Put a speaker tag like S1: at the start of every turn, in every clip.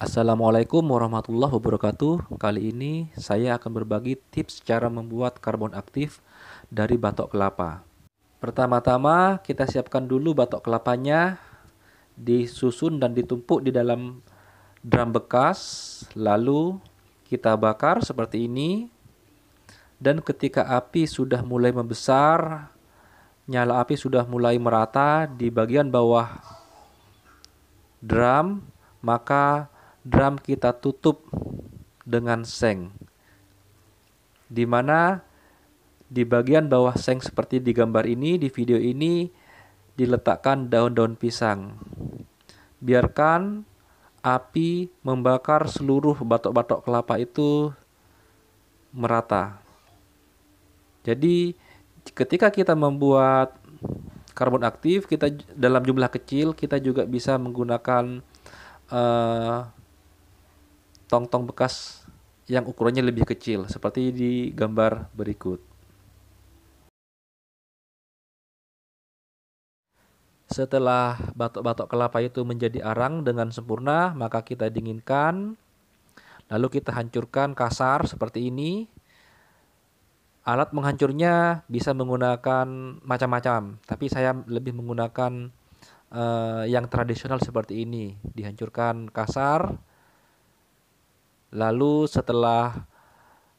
S1: Assalamualaikum warahmatullahi wabarakatuh. Kali ini saya akan berbagi tips cara membuat karbon aktif dari batok kelapa. Pertama-tama kita siapkan dulu batok kelapanya, disusun dan ditumpuk di dalam drum bekas, lalu kita bakar seperti ini. Dan ketika api sudah mulai membesar, nyala api sudah mulai merata di bagian bawah drum, maka drum kita tutup dengan seng. Di mana di bagian bawah seng seperti di gambar ini, di video ini diletakkan daun-daun pisang. Biarkan api membakar seluruh batok-batok kelapa itu merata. Jadi ketika kita membuat karbon aktif kita dalam jumlah kecil kita juga bisa menggunakan uh, tong-tong bekas yang ukurannya lebih kecil seperti di gambar berikut. Setelah batok-batok kelapa itu menjadi arang dengan sempurna, maka kita dinginkan. Lalu kita hancurkan kasar seperti ini. Alat menghancurnya bisa menggunakan macam-macam, tapi saya lebih menggunakan uh, yang tradisional seperti ini. Dihancurkan kasar, Lalu setelah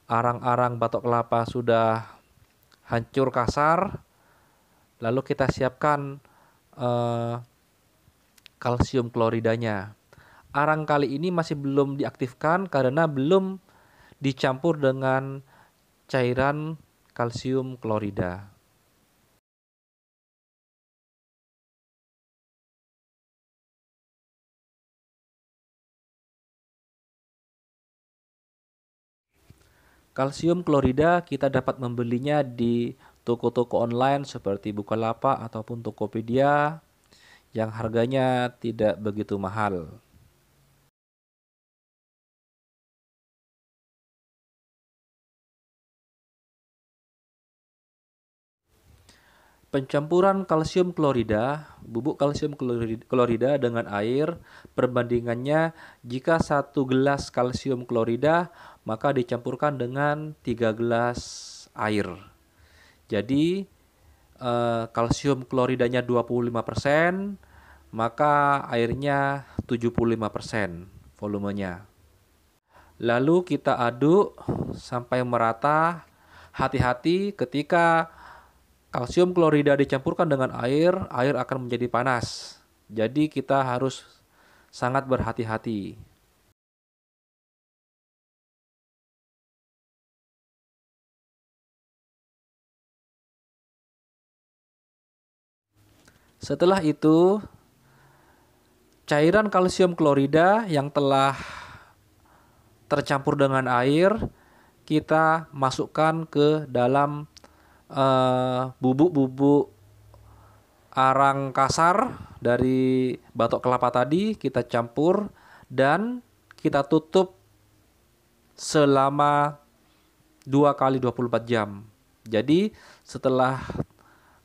S1: arang-arang batok kelapa sudah hancur kasar, lalu kita siapkan eh, kalsium kloridanya. Arang kali ini masih belum diaktifkan karena belum dicampur dengan cairan kalsium klorida. Kalsium klorida kita dapat membelinya di toko-toko online seperti Bukalapak ataupun Tokopedia yang harganya tidak begitu mahal. Pencampuran kalsium klorida, bubuk kalsium klorida dengan air, perbandingannya jika satu gelas kalsium klorida maka dicampurkan dengan 3 gelas air. Jadi eh, kalsium kloridanya 25%, maka airnya 75% volumenya. Lalu kita aduk sampai merata. Hati-hati ketika kalsium klorida dicampurkan dengan air, air akan menjadi panas. Jadi kita harus sangat berhati-hati. Setelah itu, cairan kalsium klorida yang telah tercampur dengan air kita masukkan ke dalam eh, bubuk-bubuk uh, arang kasar dari batok kelapa tadi kita campur dan kita tutup selama 2 kali 24 jam. Jadi setelah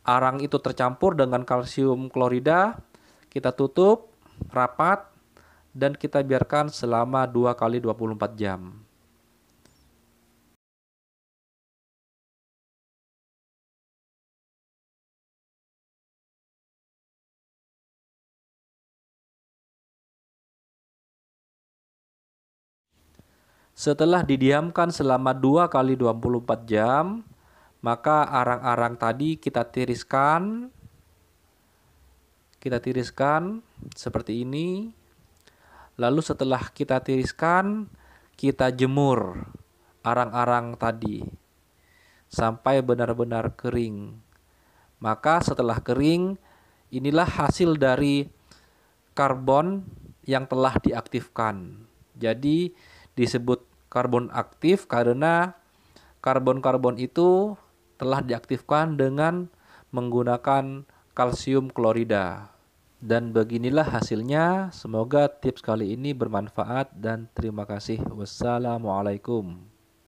S1: arang itu tercampur dengan kalsium klorida, kita tutup rapat dan kita biarkan selama 2 kali 24 jam. Setelah didiamkan selama 2 kali 24 jam, maka arang-arang tadi kita tiriskan kita tiriskan seperti ini lalu setelah kita tiriskan kita jemur arang-arang tadi sampai benar-benar kering maka setelah kering inilah hasil dari karbon yang telah diaktifkan jadi disebut karbon aktif karena karbon-karbon itu telah diaktifkan dengan menggunakan kalsium klorida. Dan beginilah hasilnya. Semoga tips kali ini bermanfaat dan terima kasih. Wassalamualaikum.